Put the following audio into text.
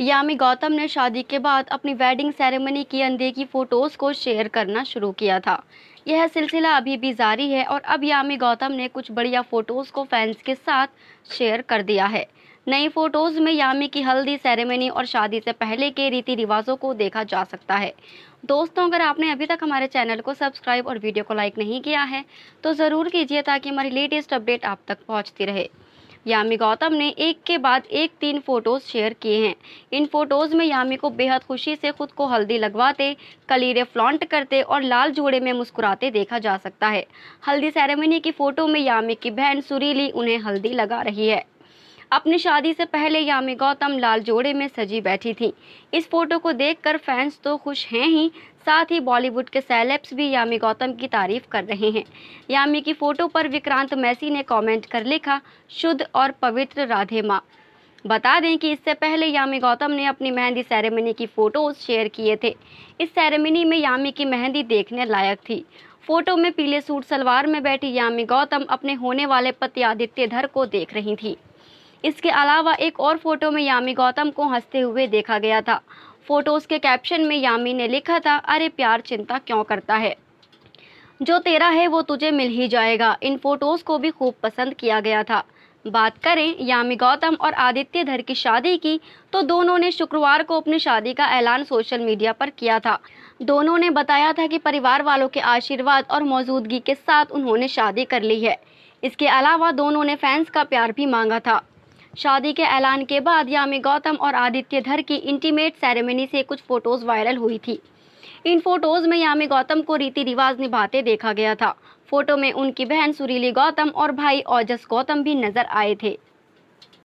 यामी गौतम ने शादी के बाद अपनी वेडिंग सेरेमनी की अनदेखी फ़ोटोज़ को शेयर करना शुरू किया था यह सिलसिला अभी भी जारी है और अब यामी गौतम ने कुछ बढ़िया फ़ोटोज़ को फैंस के साथ शेयर कर दिया है नई फ़ोटोज़ में यामी की हल्दी सेरेमनी और शादी से पहले के रीति रिवाजों को देखा जा सकता है दोस्तों अगर आपने अभी तक हमारे चैनल को सब्सक्राइब और वीडियो को लाइक नहीं किया है तो ज़रूर कीजिए ताकि हमारी लेटेस्ट अपडेट आप तक पहुँचती रहे यामी गौतम ने एक के बाद एक तीन फोटोज़ शेयर किए हैं इन फोटोज़ में यामी को बेहद खुशी से खुद को हल्दी लगवाते कलीरे फ्लॉन्ट करते और लाल जोड़े में मुस्कुराते देखा जा सकता है हल्दी सेरेमनी की फ़ोटो में यामी की बहन सुरीली उन्हें हल्दी लगा रही है अपनी शादी से पहले यामी गौतम लाल जोड़े में सजी बैठी थी इस फोटो को देखकर फैंस तो खुश हैं ही साथ ही बॉलीवुड के सेलेब्स भी यामी गौतम की तारीफ कर रहे हैं यामी की फ़ोटो पर विक्रांत मैसी ने कमेंट कर लिखा शुद्ध और पवित्र राधे माँ बता दें कि इससे पहले यामी गौतम ने अपनी मेहंदी सेरेमनी की फ़ोटोज़ शेयर किए थे इस सेरेमनी में यामी की मेहंदी देखने लायक थी फोटो में पीले सूट सलवार में बैठी यामी गौतम अपने होने वाले पति आदित्य धर को देख रही थी इसके अलावा एक और फोटो में यामी गौतम को हंसते हुए देखा गया था फोटोज़ के कैप्शन में यामी ने लिखा था अरे प्यार चिंता क्यों करता है जो तेरा है वो तुझे मिल ही जाएगा इन फोटोज़ को भी खूब पसंद किया गया था बात करें यामी गौतम और आदित्य धर की शादी की तो दोनों ने शुक्रवार को अपनी शादी का ऐलान सोशल मीडिया पर किया था दोनों ने बताया था कि परिवार वालों के आशीर्वाद और मौजूदगी के साथ उन्होंने शादी कर ली है इसके अलावा दोनों ने फैंस का प्यार भी मांगा था शादी के ऐलान के बाद यामी गौतम और आदित्य धर की इंटीमेट सेरेमनी से कुछ फोटोज वायरल हुई थी इन फोटोज में यामी गौतम को रीति रिवाज निभाते देखा गया था फोटो में उनकी बहन सुरीली गौतम और भाई ओजस गौतम भी नजर आए थे